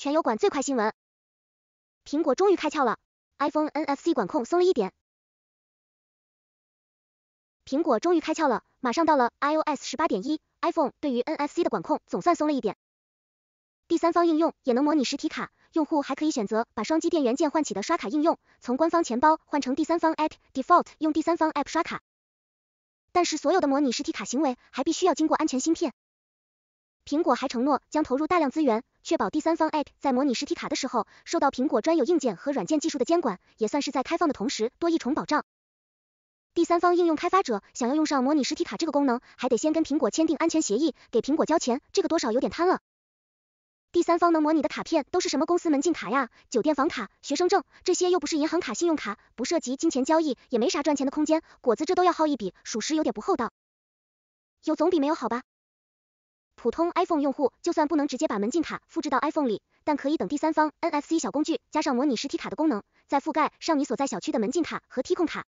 全油管最快新闻，苹果终于开窍了，iPhone NFC 管控松了一点。苹果终于开窍了，马上到了 iOS 十八点一，iPhone 对于 NFC 的管控总算松了一点。第三方应用也能模拟实体卡，用户还可以选择把双击电源键唤起的刷卡应用从官方钱包换成第三方 app，default 用第三方 app 刷卡。但是所有的模拟实体卡行为还必须要经过安全芯片。苹果还承诺将投入大量资源。确保第三方 App 在模拟实体卡的时候受到苹果专有硬件和软件技术的监管，也算是在开放的同时多一重保障。第三方应用开发者想要用上模拟实体卡这个功能，还得先跟苹果签订安全协议，给苹果交钱，这个多少有点贪了。第三方能模拟的卡片都是什么公司门禁卡呀、酒店房卡、学生证，这些又不是银行卡、信用卡，不涉及金钱交易，也没啥赚钱的空间，果子这都要耗一笔，属实有点不厚道。有总比没有好吧？普通 iPhone 用户就算不能直接把门禁卡复制到 iPhone 里，但可以等第三方 NFC 小工具加上模拟实体卡的功能，再覆盖上你所在小区的门禁卡和 T 控卡。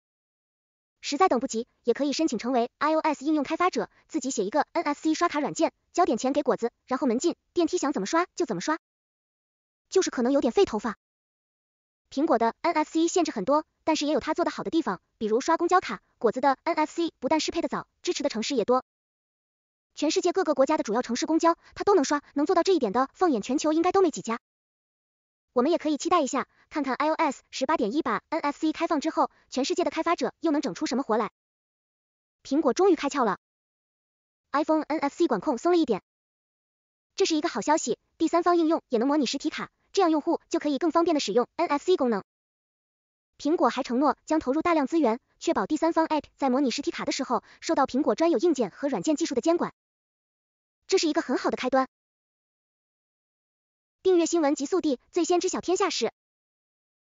实在等不及，也可以申请成为 iOS 应用开发者，自己写一个 NFC 刷卡软件，交点钱给果子，然后门禁、电梯想怎么刷就怎么刷，就是可能有点费头发。苹果的 NFC 限制很多，但是也有它做的好的地方，比如刷公交卡，果子的 NFC 不但适配的早，支持的城市也多。全世界各个国家的主要城市公交，它都能刷，能做到这一点的，放眼全球应该都没几家。我们也可以期待一下，看看 iOS 十八点一把 NFC 开放之后，全世界的开发者又能整出什么活来。苹果终于开窍了，iPhone NFC 管控松了一点，这是一个好消息，第三方应用也能模拟实体卡，这样用户就可以更方便的使用 NFC 功能。苹果还承诺将投入大量资源，确保第三方 App 在模拟实体卡的时候，受到苹果专有硬件和软件技术的监管。这是一个很好的开端。订阅新闻极速递，最先知晓天下事。